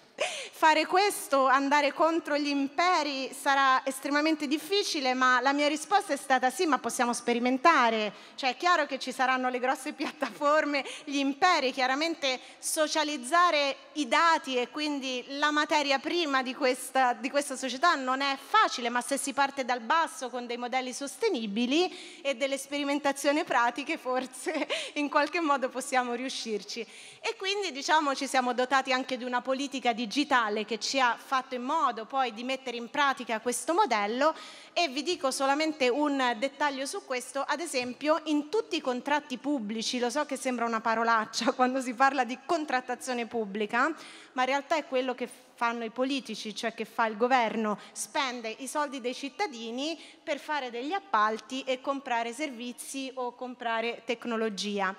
S1: fare questo, andare contro gli imperi sarà estremamente difficile, ma la mia risposta è stata sì, ma possiamo sperimentare, cioè è chiaro che ci saranno le grosse piattaforme, gli imperi, chiaramente socializzare i dati e quindi la materia prima di questa, di questa società non è facile, ma se si parte dal basso con dei modelli sostenibili e delle sperimentazioni pratiche forse in qualche modo possiamo riuscirci. E quindi diciamo ci siamo dotati anche di una politica di digitale che ci ha fatto in modo poi di mettere in pratica questo modello e vi dico solamente un dettaglio su questo, ad esempio in tutti i contratti pubblici, lo so che sembra una parolaccia quando si parla di contrattazione pubblica, ma in realtà è quello che fanno i politici, cioè che fa il governo, spende i soldi dei cittadini per fare degli appalti e comprare servizi o comprare tecnologia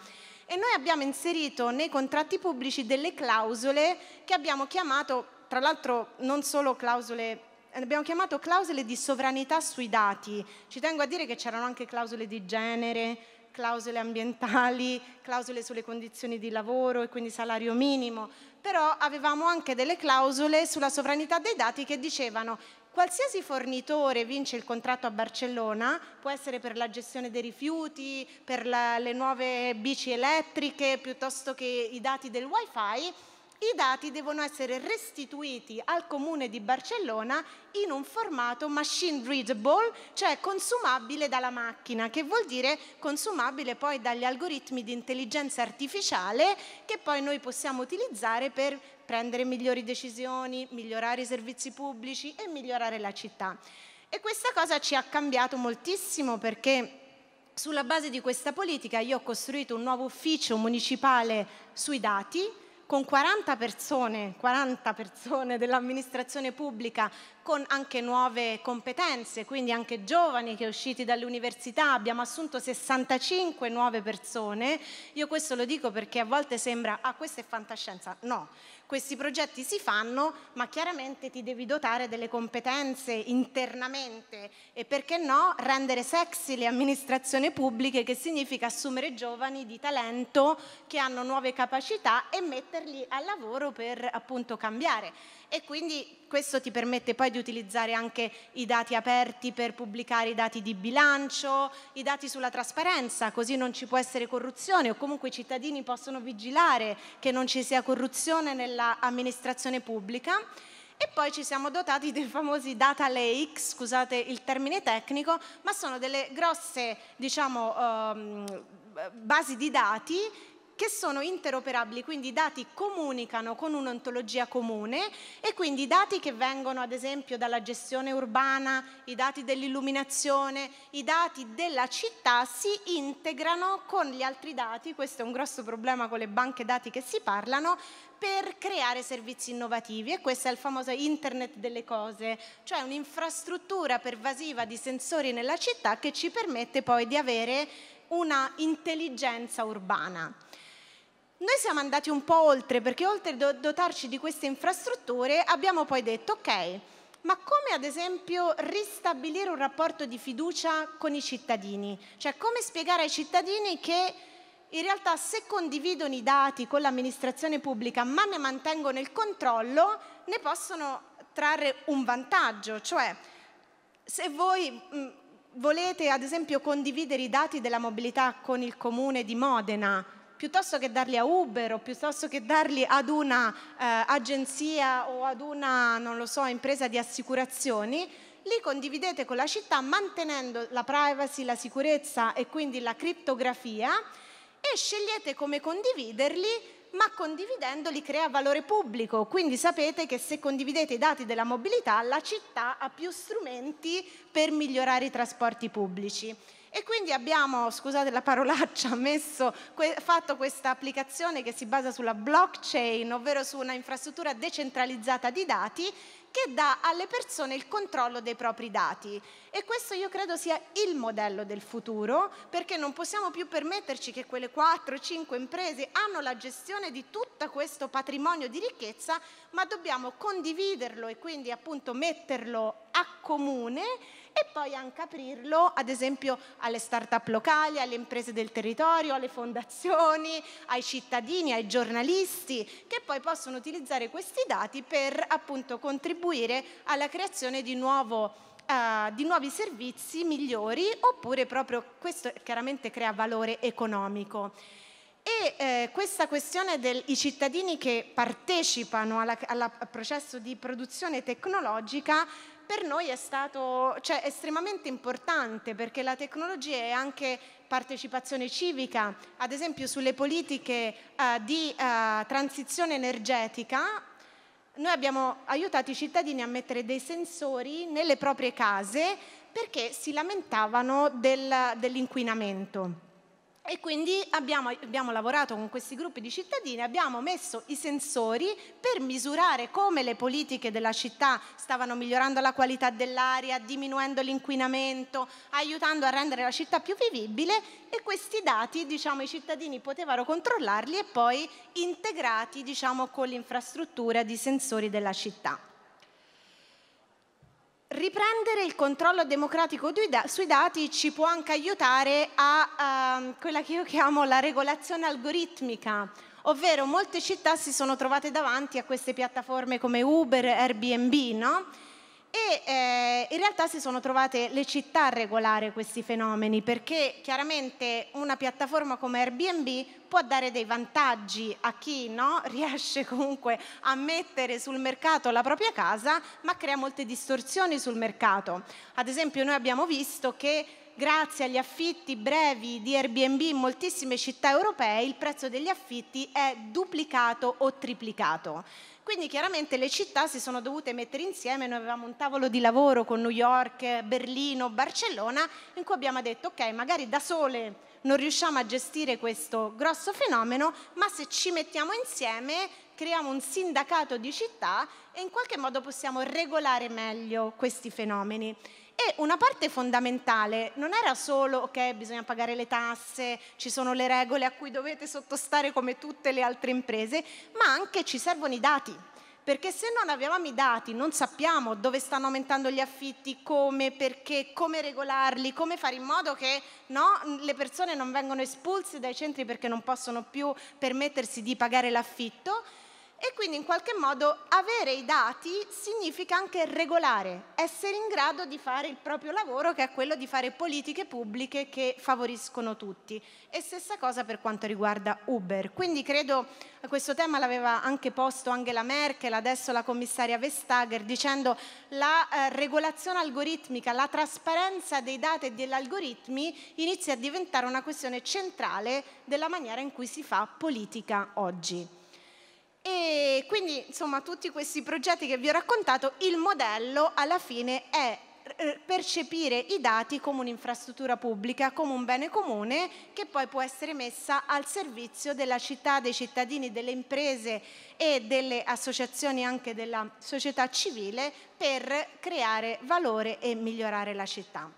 S1: e noi abbiamo inserito nei contratti pubblici delle clausole che abbiamo chiamato, tra l'altro non solo clausole abbiamo chiamato clausole di sovranità sui dati. Ci tengo a dire che c'erano anche clausole di genere, clausole ambientali, clausole sulle condizioni di lavoro e quindi salario minimo, però avevamo anche delle clausole sulla sovranità dei dati che dicevano Qualsiasi fornitore vince il contratto a Barcellona, può essere per la gestione dei rifiuti, per la, le nuove bici elettriche, piuttosto che i dati del wifi, i dati devono essere restituiti al comune di Barcellona in un formato machine readable, cioè consumabile dalla macchina, che vuol dire consumabile poi dagli algoritmi di intelligenza artificiale che poi noi possiamo utilizzare per prendere migliori decisioni, migliorare i servizi pubblici e migliorare la città. E questa cosa ci ha cambiato moltissimo perché sulla base di questa politica io ho costruito un nuovo ufficio municipale sui dati con 40 persone, 40 persone dell'amministrazione pubblica con anche nuove competenze, quindi anche giovani che usciti dall'università, abbiamo assunto 65 nuove persone. Io questo lo dico perché a volte sembra, ah questa è fantascienza, no, questi progetti si fanno, ma chiaramente ti devi dotare delle competenze internamente e perché no rendere sexy le amministrazioni pubbliche, che significa assumere giovani di talento che hanno nuove capacità e metterli al lavoro per appunto cambiare e quindi questo ti permette poi di utilizzare anche i dati aperti per pubblicare i dati di bilancio, i dati sulla trasparenza, così non ci può essere corruzione o comunque i cittadini possono vigilare che non ci sia corruzione nell'amministrazione pubblica. E poi ci siamo dotati dei famosi data lakes, scusate il termine tecnico, ma sono delle grosse, diciamo, ehm, basi di dati che sono interoperabili, quindi i dati comunicano con un'ontologia comune e quindi i dati che vengono ad esempio dalla gestione urbana, i dati dell'illuminazione, i dati della città si integrano con gli altri dati, questo è un grosso problema con le banche dati che si parlano, per creare servizi innovativi e questo è il famoso internet delle cose, cioè un'infrastruttura pervasiva di sensori nella città che ci permette poi di avere una intelligenza urbana. Noi siamo andati un po' oltre perché oltre a dotarci di queste infrastrutture abbiamo poi detto ok, ma come ad esempio ristabilire un rapporto di fiducia con i cittadini? Cioè come spiegare ai cittadini che in realtà se condividono i dati con l'amministrazione pubblica ma ne mantengono il controllo, ne possono trarre un vantaggio, cioè se voi mh, mhmm, volete ad esempio condividere i dati della mobilità con il comune di Modena, piuttosto che darli a Uber o piuttosto che darli ad un'agenzia eh, o ad una, non lo so, impresa di assicurazioni, li condividete con la città mantenendo la privacy, la sicurezza e quindi la criptografia e scegliete come condividerli ma condividendoli crea valore pubblico, quindi sapete che se condividete i dati della mobilità la città ha più strumenti per migliorare i trasporti pubblici. E quindi abbiamo, scusate la parolaccia, messo, fatto questa applicazione che si basa sulla blockchain, ovvero su una infrastruttura decentralizzata di dati che dà alle persone il controllo dei propri dati e questo io credo sia il modello del futuro perché non possiamo più permetterci che quelle 4-5 imprese hanno la gestione di tutto questo patrimonio di ricchezza, ma dobbiamo condividerlo e quindi appunto metterlo a comune e poi anche aprirlo ad esempio alle start-up locali, alle imprese del territorio, alle fondazioni, ai cittadini, ai giornalisti che poi possono utilizzare questi dati per appunto contribuire alla creazione di nuovo eh, di nuovi servizi migliori oppure proprio questo chiaramente crea valore economico. E eh, questa questione dei cittadini che partecipano al processo di produzione tecnologica per noi è stato cioè, estremamente importante perché la tecnologia è anche partecipazione civica, ad esempio sulle politiche eh, di eh, transizione energetica noi abbiamo aiutato i cittadini a mettere dei sensori nelle proprie case perché si lamentavano del, dell'inquinamento. E quindi abbiamo, abbiamo, lavorato con questi gruppi di cittadini, abbiamo messo i sensori per misurare come le politiche della città stavano migliorando la qualità dell'aria, diminuendo l'inquinamento, aiutando a rendere la città più vivibile e questi dati diciamo, i cittadini potevano controllarli e poi integrati diciamo, con l'infrastruttura di sensori della città riprendere il controllo democratico sui dati ci può anche aiutare a uh, quella che io chiamo la regolazione algoritmica, ovvero molte città si sono trovate davanti a queste piattaforme come Uber, Airbnb, no? E eh, in realtà si sono trovate le città a regolare questi fenomeni perché chiaramente una piattaforma come Airbnb può dare dei vantaggi a chi no, riesce comunque a mettere sul mercato la propria casa ma crea molte distorsioni sul mercato. Ad esempio noi abbiamo visto che grazie agli affitti brevi di Airbnb in moltissime città europee il prezzo degli affitti è duplicato o triplicato. Quindi chiaramente le città si sono dovute mettere insieme, noi avevamo un tavolo di lavoro con New York, Berlino, Barcellona, in cui abbiamo detto ok, magari da sole non riusciamo a gestire questo grosso fenomeno, ma se ci mettiamo insieme creiamo un sindacato di città e in qualche modo possiamo regolare meglio questi fenomeni. E una parte fondamentale non era solo che okay, bisogna pagare le tasse, ci sono le regole a cui dovete sottostare come tutte le altre imprese, ma anche ci servono i dati. Perché se non avevamo i dati, non sappiamo dove stanno aumentando gli affitti, come, perché, come regolarli, come fare in modo che no, le persone non vengano espulse dai centri perché non possono più permettersi di pagare l'affitto, e quindi in qualche modo avere i dati significa anche regolare, essere in grado di fare il proprio lavoro che è quello di fare politiche pubbliche che favoriscono tutti. E stessa cosa per quanto riguarda Uber. Quindi credo questo tema l'aveva anche posto Angela Merkel, adesso la commissaria Vestager, dicendo la eh, regolazione algoritmica, la trasparenza dei dati e degli algoritmi inizia a diventare una questione centrale della maniera in cui si fa politica oggi. E quindi, insomma, tutti questi progetti che vi ho raccontato, il modello alla fine è eh, percepire i dati come un'infrastruttura pubblica, come un bene comune che poi può essere messa al servizio della città, dei cittadini, delle imprese e delle associazioni anche della società civile per creare valore e migliorare la città.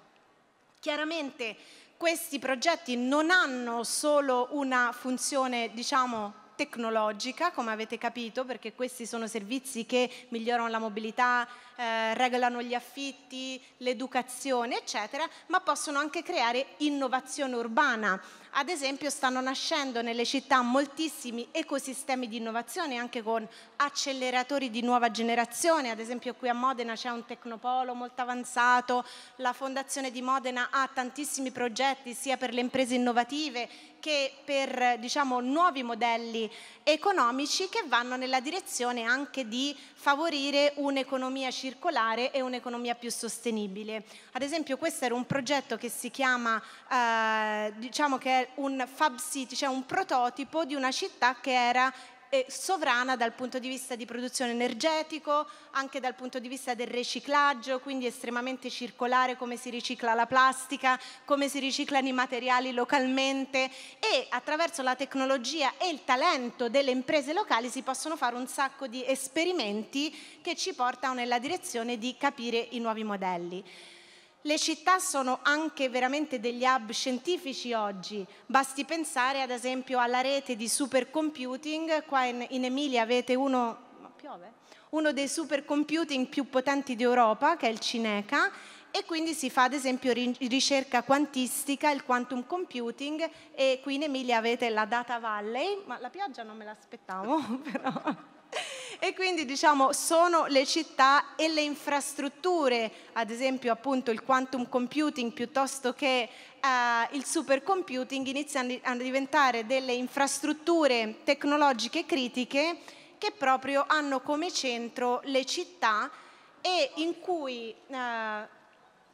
S1: Chiaramente questi progetti non hanno solo una funzione, diciamo, tecnologica, come avete capito, perché questi sono servizi che migliorano la mobilità, eh, regolano gli affitti, l'educazione, eccetera, ma possono anche creare innovazione urbana, ad esempio stanno nascendo nelle città moltissimi ecosistemi di innovazione anche con acceleratori di nuova generazione, ad esempio qui a Modena c'è un tecnopolo molto avanzato, la Fondazione di Modena ha tantissimi progetti sia per le imprese innovative che per diciamo, nuovi modelli economici che vanno nella direzione anche di favorire un'economia circolare e un'economia più sostenibile. Ad esempio questo era un progetto che si chiama, eh, diciamo che è un fab city, cioè un prototipo di una città che era eh, sovrana dal punto di vista di produzione energetico, anche dal punto di vista del riciclaggio, quindi estremamente circolare come si ricicla la plastica, come si riciclano i materiali localmente e attraverso la tecnologia e il talento delle imprese locali si possono fare un sacco di esperimenti che ci portano nella direzione di capire i nuovi modelli. Le città sono anche veramente degli hub scientifici oggi, basti pensare ad esempio alla rete di supercomputing, qua in, in Emilia avete uno, uno dei supercomputing più potenti d'Europa che è il Cineca e quindi si fa ad esempio ricerca quantistica, il quantum computing e qui in Emilia avete la Data Valley, ma la pioggia non me l'aspettavo però. E quindi diciamo sono le città e le infrastrutture, ad esempio appunto il quantum computing piuttosto che eh, il supercomputing iniziano a diventare delle infrastrutture tecnologiche critiche che proprio hanno come centro le città e in cui, eh,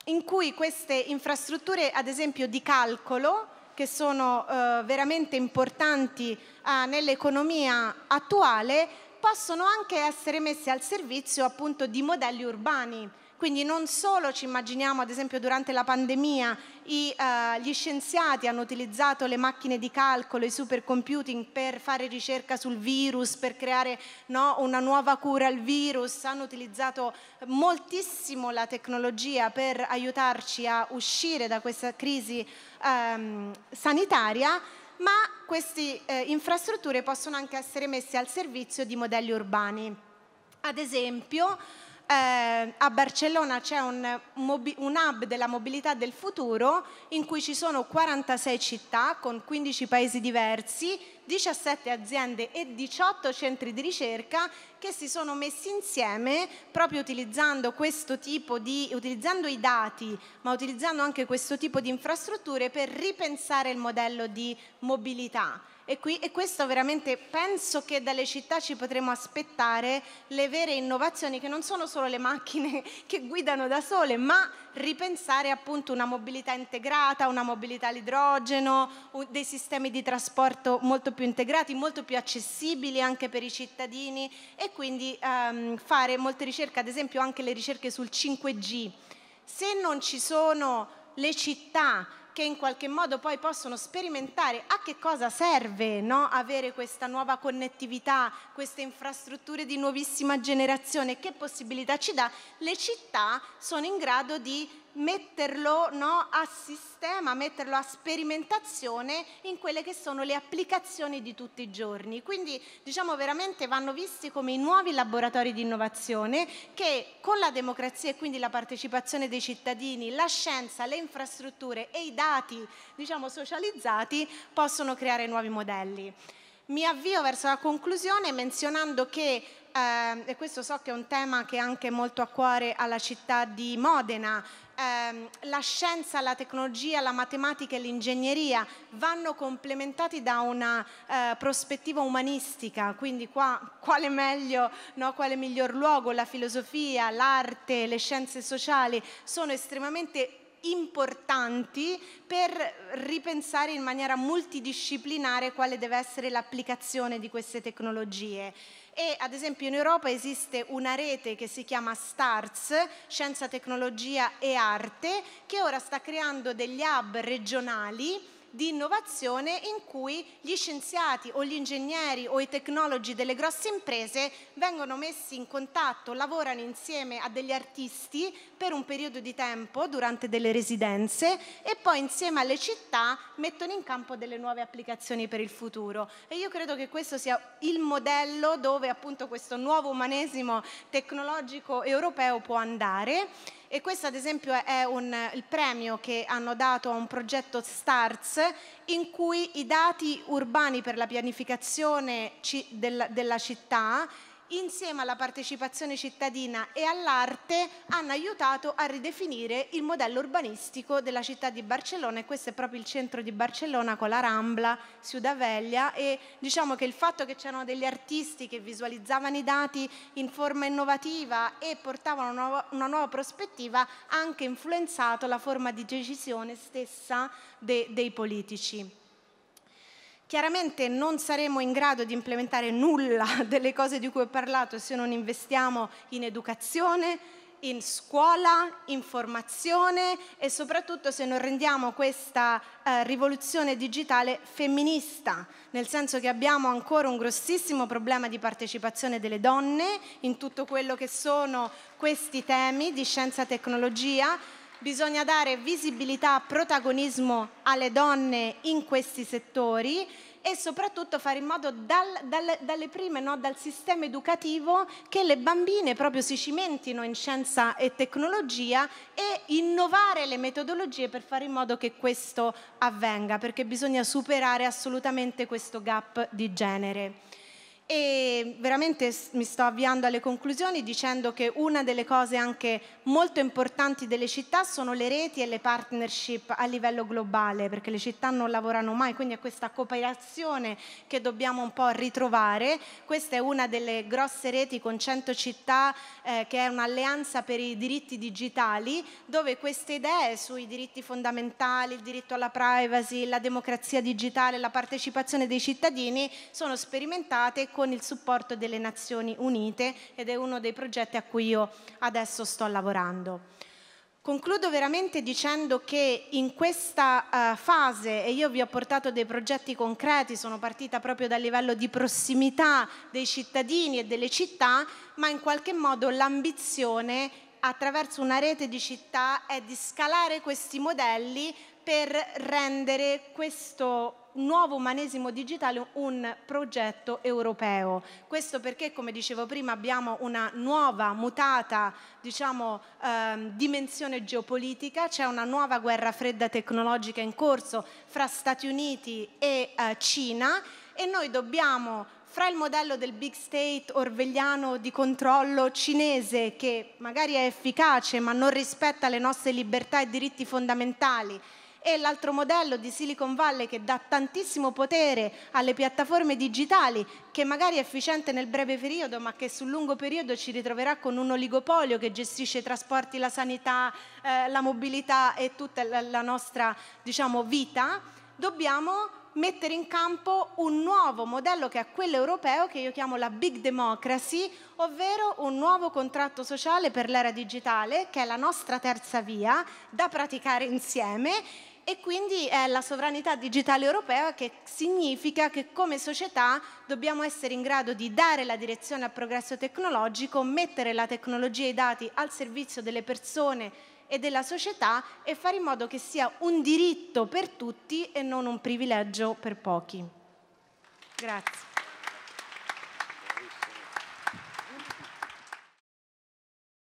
S1: in cui queste infrastrutture ad esempio di calcolo che sono eh, veramente importanti eh, nell'economia attuale possono anche essere messe al servizio appunto di modelli urbani. Quindi non solo ci immaginiamo, ad esempio durante la pandemia, i, uh, gli scienziati hanno utilizzato le macchine di calcolo, i supercomputing per fare ricerca sul virus, per creare no, una nuova cura al virus, hanno utilizzato moltissimo la tecnologia per aiutarci a uscire da questa crisi um, sanitaria, ma queste eh, infrastrutture possono anche essere messe al servizio di modelli urbani. Ad esempio, eh, a Barcellona c'è un, un, hub della mobilità del futuro in cui ci sono 46 città con 15 paesi diversi, 17 aziende e 18 centri di ricerca che si sono messi insieme proprio utilizzando questo tipo di, utilizzando i dati, ma utilizzando anche questo tipo di infrastrutture per ripensare il modello di mobilità e, qui, e, questo veramente penso che dalle città ci potremo aspettare le vere innovazioni che non sono solo le macchine che guidano da sole, ma ripensare appunto una mobilità integrata, una mobilità all'idrogeno, dei sistemi di trasporto molto più integrati, molto più accessibili anche per i cittadini e quindi ehm, fare molte ricerche, ad esempio anche le ricerche sul 5G. Se non ci sono le città che in qualche modo poi possono sperimentare a che cosa serve no? avere questa nuova connettività, queste infrastrutture di nuovissima generazione, che possibilità ci dà, le città sono in grado di metterlo no, a sistema, metterlo a sperimentazione in quelle che sono le applicazioni di tutti i giorni. Quindi diciamo veramente vanno visti come i nuovi laboratori di innovazione che con la democrazia e quindi la partecipazione dei cittadini, la scienza, le infrastrutture e i dati diciamo, socializzati possono creare nuovi modelli. Mi avvio verso la conclusione menzionando che eh, e questo so che è un tema che è anche molto a cuore alla città di Modena, eh, la scienza, la tecnologia, la matematica e l'ingegneria vanno complementati da una eh, prospettiva umanistica, quindi qua quale meglio, no? quale miglior luogo, la filosofia, l'arte, le scienze sociali sono estremamente importanti per ripensare in maniera multidisciplinare quale deve essere l'applicazione di queste tecnologie e ad esempio in Europa esiste una rete che si chiama STARS, Scienza, Tecnologia e Arte, che ora sta creando degli hub regionali di innovazione in cui gli scienziati o gli ingegneri o i tecnologi delle grosse imprese vengono messi in contatto, lavorano insieme a degli artisti per un periodo di tempo durante delle residenze e poi insieme alle città mettono in campo delle nuove applicazioni per il futuro. E io credo che questo sia il modello dove appunto questo nuovo umanesimo tecnologico europeo può andare e questo ad esempio è un, il premio che hanno dato a un progetto STARS in cui i dati urbani per la pianificazione ci, del, della città insieme alla partecipazione cittadina e all'arte hanno aiutato a ridefinire il modello urbanistico della città di Barcellona e questo è proprio il centro di Barcellona con la Rambla, Ciudaveglia e diciamo che il fatto che c'erano degli artisti che visualizzavano i dati in forma innovativa e portavano una nuova, una nuova prospettiva ha anche influenzato la forma di decisione stessa de, dei politici. Chiaramente non saremo in grado di implementare nulla delle cose di cui ho parlato se non investiamo in educazione, in scuola, in formazione e soprattutto se non rendiamo questa eh, rivoluzione digitale femminista, nel senso che abbiamo ancora un grossissimo problema di partecipazione delle donne in tutto quello che sono questi temi di scienza e tecnologia, bisogna dare visibilità, protagonismo alle donne in questi settori e soprattutto fare in modo dal, dal, dalle prime, no, dal sistema educativo, che le bambine proprio si cimentino in scienza e tecnologia e innovare le metodologie per fare in modo che questo avvenga, perché bisogna superare assolutamente questo gap di genere e veramente mi sto avviando alle conclusioni dicendo che una delle cose anche molto importanti delle città sono le reti e le partnership a livello globale, perché le città non lavorano mai, quindi è questa cooperazione che dobbiamo un po' ritrovare. Questa è una delle grosse reti con 100 città eh, che è un'alleanza per i diritti digitali, dove queste idee sui diritti fondamentali, il diritto alla privacy, la democrazia digitale, la partecipazione dei cittadini sono sperimentate con il supporto delle Nazioni Unite ed è uno dei progetti a cui io adesso sto lavorando. Concludo veramente dicendo che in questa uh, fase, e io vi ho portato dei progetti concreti, sono partita proprio dal livello di prossimità dei cittadini e delle città, ma in qualche modo l'ambizione attraverso una rete di città è di scalare questi modelli per rendere questo nuovo umanesimo digitale un progetto europeo. Questo perché, come dicevo prima, abbiamo una nuova, mutata diciamo, eh, dimensione geopolitica, c'è una nuova guerra fredda tecnologica in corso fra Stati Uniti e eh, Cina e noi dobbiamo fra il modello del big state orvegliano di controllo cinese che magari è efficace ma non rispetta le nostre libertà e diritti fondamentali e l'altro modello di Silicon Valley che dà tantissimo potere alle piattaforme digitali, che magari è efficiente nel breve periodo, ma che sul lungo periodo ci ritroverà con un oligopolio che gestisce i trasporti, la sanità, eh, la mobilità e tutta la nostra diciamo, vita, dobbiamo mettere in campo un nuovo modello che è quello europeo che io chiamo la big democracy, ovvero un nuovo contratto sociale per l'era digitale che è la nostra terza via da praticare insieme e quindi è la sovranità digitale europea che significa che come società dobbiamo essere in grado di dare la direzione al progresso tecnologico, mettere la tecnologia e i dati al servizio delle persone e della società e fare in modo che sia un diritto per tutti e non un privilegio per pochi. Grazie.